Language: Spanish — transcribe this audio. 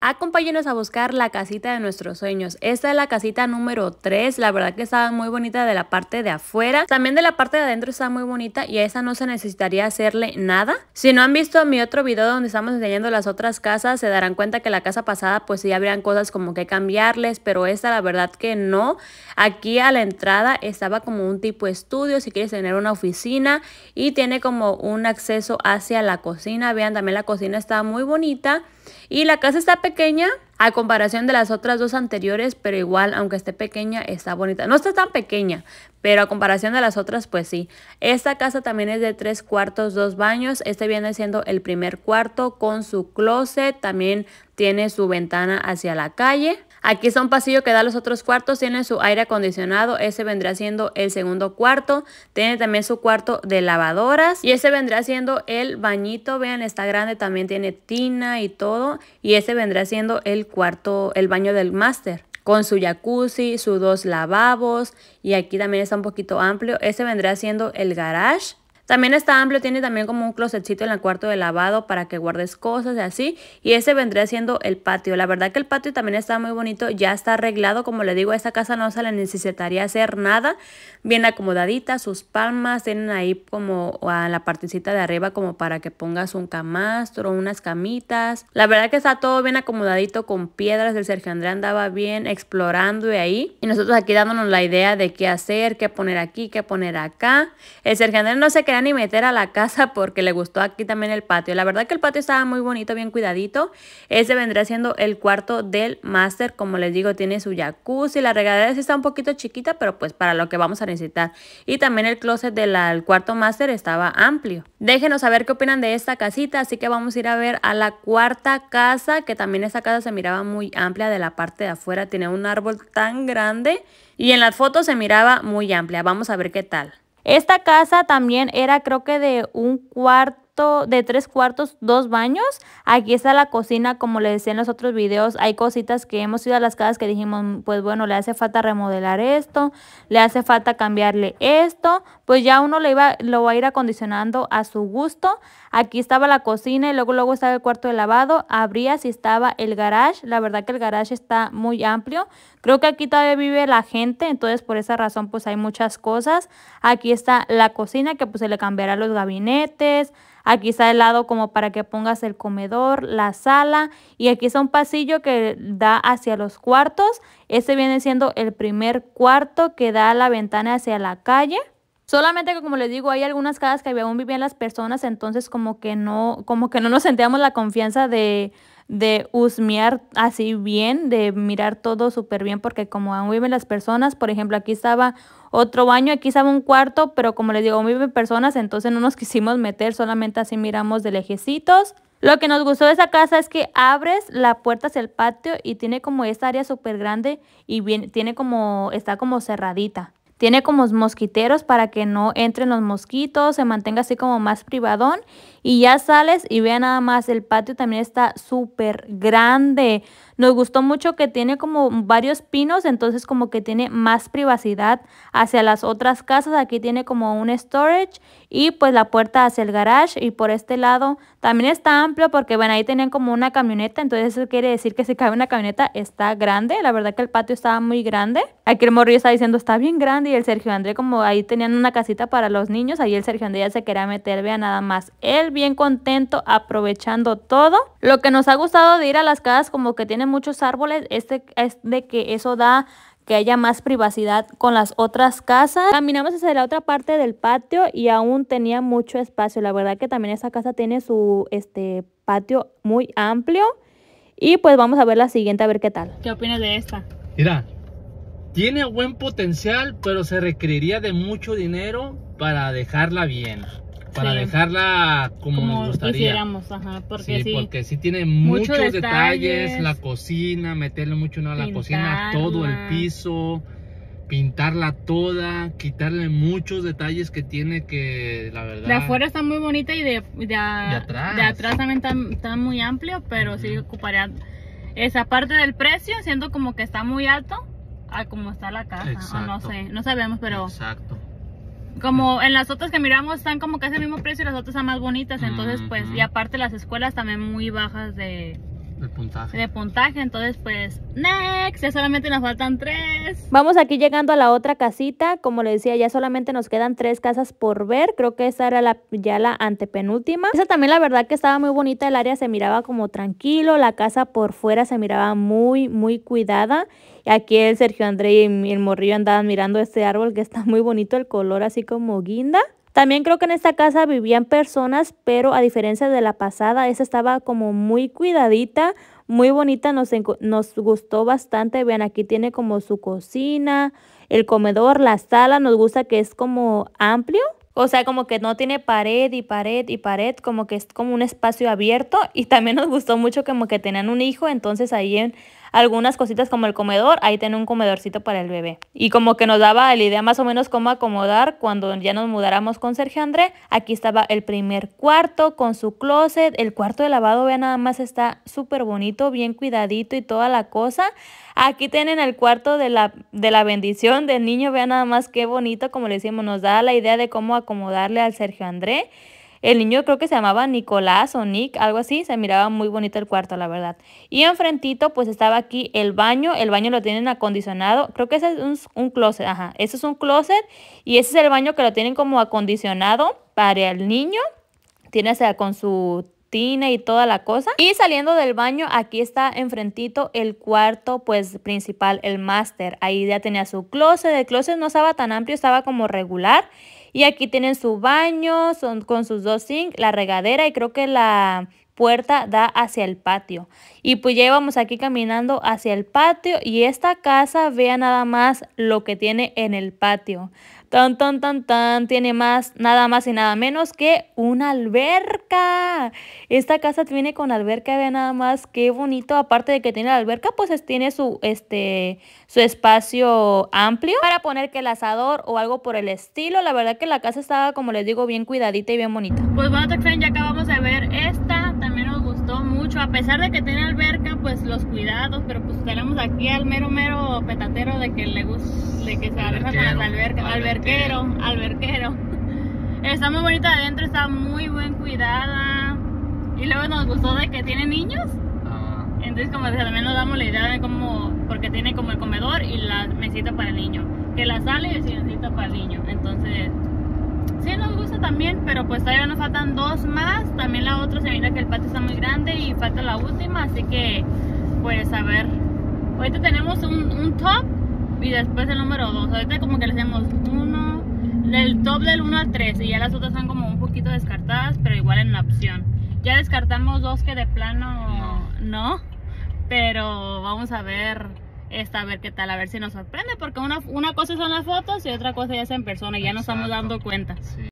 Acompáñenos a buscar la casita de nuestros sueños. Esta es la casita número 3. La verdad que estaba muy bonita de la parte de afuera. También de la parte de adentro está muy bonita y a esa no se necesitaría hacerle nada. Si no han visto mi otro video donde estamos enseñando las otras casas, se darán cuenta que la casa pasada pues sí habrían cosas como que cambiarles, pero esta la verdad que no. Aquí a la entrada estaba como un tipo estudio si quieres tener una oficina y tiene como un acceso hacia la cocina. Vean, también la cocina está muy bonita y la casa está pequeña pequeña a comparación de las otras dos anteriores, pero igual, aunque esté pequeña, está bonita. No está tan pequeña, pero a comparación de las otras, pues sí. Esta casa también es de tres cuartos, dos baños. Este viene siendo el primer cuarto con su closet. También tiene su ventana hacia la calle. Aquí está un pasillo que da los otros cuartos, tiene su aire acondicionado, ese vendrá siendo el segundo cuarto, tiene también su cuarto de lavadoras y ese vendrá siendo el bañito, vean está grande, también tiene tina y todo y ese vendrá siendo el cuarto, el baño del máster con su jacuzzi, sus dos lavabos y aquí también está un poquito amplio. Este vendrá siendo el garage también está amplio, tiene también como un closetcito en el cuarto de lavado para que guardes cosas y así. Y ese vendría siendo el patio. La verdad que el patio también está muy bonito, ya está arreglado. Como le digo, a esta casa no se le necesitaría hacer nada. Bien acomodadita, sus palmas tienen ahí como a la partecita de arriba como para que pongas un camastro, unas camitas. La verdad que está todo bien acomodadito con piedras. El Sergio André andaba bien explorando y ahí. Y nosotros aquí dándonos la idea de qué hacer, qué poner aquí, qué poner acá. El Sergio André no se queda ni meter a la casa porque le gustó aquí también el patio. La verdad que el patio estaba muy bonito, bien cuidadito. Ese vendría siendo el cuarto del máster. Como les digo, tiene su jacuzzi. La regadera sí está un poquito chiquita, pero pues para lo que vamos a necesitar. Y también el closet del cuarto máster estaba amplio. Déjenos saber qué opinan de esta casita. Así que vamos a ir a ver a la cuarta casa, que también esta casa se miraba muy amplia de la parte de afuera. Tiene un árbol tan grande y en las fotos se miraba muy amplia. Vamos a ver qué tal. Esta casa también era creo que de un cuarto de tres cuartos, dos baños. Aquí está la cocina, como les decía en los otros videos, hay cositas que hemos ido a las casas que dijimos, pues bueno, le hace falta remodelar esto, le hace falta cambiarle esto, pues ya uno le iba, lo va a ir acondicionando a su gusto. Aquí estaba la cocina y luego luego estaba el cuarto de lavado, abría si estaba el garage, la verdad que el garage está muy amplio. Creo que aquí todavía vive la gente, entonces por esa razón pues hay muchas cosas. Aquí está la cocina que pues se le cambiará los gabinetes, Aquí está el lado como para que pongas el comedor, la sala y aquí está un pasillo que da hacia los cuartos. Este viene siendo el primer cuarto que da la ventana hacia la calle. Solamente que como les digo, hay algunas casas que aún vivían las personas, entonces como que no, como que no nos sentíamos la confianza de de husmear así bien, de mirar todo súper bien, porque como aún viven las personas, por ejemplo, aquí estaba otro baño, aquí estaba un cuarto, pero como les digo, viven personas, entonces no nos quisimos meter, solamente así miramos de lejecitos. Lo que nos gustó de esa casa es que abres la puerta hacia el patio y tiene como esta área súper grande y bien, tiene como, está como cerradita. Tiene como mosquiteros para que no entren los mosquitos, se mantenga así como más privadón. Y ya sales y vea nada más, el patio también está súper grande. Nos gustó mucho que tiene como varios pinos, entonces como que tiene más privacidad hacia las otras casas. Aquí tiene como un storage y pues la puerta hacia el garage y por este lado también está amplio porque bueno, ahí tenían como una camioneta, entonces eso quiere decir que si cabe una camioneta está grande. La verdad que el patio estaba muy grande. Aquí el morrillo está diciendo está bien grande y el Sergio andrés como ahí tenían una casita para los niños, ahí el Sergio andrés ya se quería meter, vea nada más. Él bien contento aprovechando todo. Lo que nos ha gustado de ir a las casas como que tienen muchos árboles este es de que eso da que haya más privacidad con las otras casas. Caminamos hacia la otra parte del patio y aún tenía mucho espacio. La verdad que también esa casa tiene su este patio muy amplio. Y pues vamos a ver la siguiente a ver qué tal. ¿Qué opinas de esta? Mira, tiene buen potencial, pero se requeriría de mucho dinero para dejarla bien para dejarla como, nos gustaría. porque sí, porque tiene muchos, detalles, la cocina, meterle mucho no a la cocina, todo el piso, pintarla toda, quitarle muchos detalles que tiene que, la verdad. De afuera está muy bonita y de, atrás. también está, muy amplio, pero sí ocuparía esa parte del precio, siendo como que está muy alto a como está la casa, no sé, no sabemos, pero... Exacto. Como en las otras que miramos están como casi el mismo precio y las otras son más bonitas, entonces pues, y aparte las escuelas también muy bajas de, de puntaje. De puntaje, entonces pues, next, ya solamente nos faltan tres. Vamos aquí llegando a la otra casita, como le decía, ya solamente nos quedan tres casas por ver, creo que esta era la, ya la antepenúltima. Esa también la verdad que estaba muy bonita, el área se miraba como tranquilo, la casa por fuera se miraba muy, muy cuidada. Aquí el Sergio André y el morrillo andaban mirando este árbol que está muy bonito, el color así como guinda. También creo que en esta casa vivían personas, pero a diferencia de la pasada, esta estaba como muy cuidadita, muy bonita, nos, nos gustó bastante. Vean, aquí tiene como su cocina, el comedor, la sala, nos gusta que es como amplio. O sea, como que no tiene pared y pared y pared, como que es como un espacio abierto. Y también nos gustó mucho como que tenían un hijo, entonces ahí en algunas cositas como el comedor, ahí tiene un comedorcito para el bebé. Y como que nos daba la idea más o menos cómo acomodar cuando ya nos mudáramos con Sergio André, aquí estaba el primer cuarto con su closet, el cuarto de lavado, vean nada más está súper bonito, bien cuidadito y toda la cosa. Aquí tienen el cuarto de la, de la bendición del niño, vean nada más qué bonito, como le decimos, nos da la idea de cómo acomodarle al Sergio André. El niño creo que se llamaba Nicolás o Nick, algo así, se miraba muy bonito el cuarto, la verdad. Y enfrentito pues estaba aquí el baño, el baño lo tienen acondicionado, creo que ese es un, un closet, ajá, ese es un closet y ese es el baño que lo tienen como acondicionado para el niño, tiene o sea, con su y toda la cosa. Y saliendo del baño, aquí está enfrentito el cuarto pues principal, el máster. Ahí ya tenía su closet, el closet no estaba tan amplio, estaba como regular. Y aquí tienen su baño son, con sus dos zinc, la regadera y creo que la puerta da hacia el patio. Y pues ya íbamos aquí caminando hacia el patio y esta casa, vea nada más lo que tiene en el patio. Tan, tan, tan, tan, tiene más, nada más y nada menos que una alberca. Esta casa tiene con alberca, vea nada más, qué bonito. Aparte de que tiene la alberca, pues tiene su, este, su espacio amplio para poner que el asador o algo por el estilo. La verdad que la casa estaba, como les digo, bien cuidadita y bien bonita. Pues bueno, ya acabamos de ver esta a pesar de que tiene alberca, pues los cuidados, pero pues tenemos aquí al mero mero petatero de que le gusta, de que se con alberca. alberquero, alberquero. Está muy bonita adentro, está muy buen cuidada. Y luego nos gustó de que tiene niños. Ah. Entonces como que también nos damos la idea de cómo, porque tiene como el comedor y la mesita para el niño, que la sale y el silloncito para el niño. Entonces, sí, no, también, pero pues todavía nos faltan dos más. También la otra se mira que el patio está muy grande y falta la última, así que pues a ver. Ahorita tenemos un, top y después el número 2. Ahorita como que le hacemos uno, del top del 1 al 3 y ya las otras están como un poquito descartadas, pero igual en la opción. Ya descartamos dos que de plano no, pero vamos a ver esta a ver qué tal, a ver si nos sorprende, porque una, una cosa son las fotos y otra cosa ya es en persona, y ya nos estamos dando cuenta. Sí.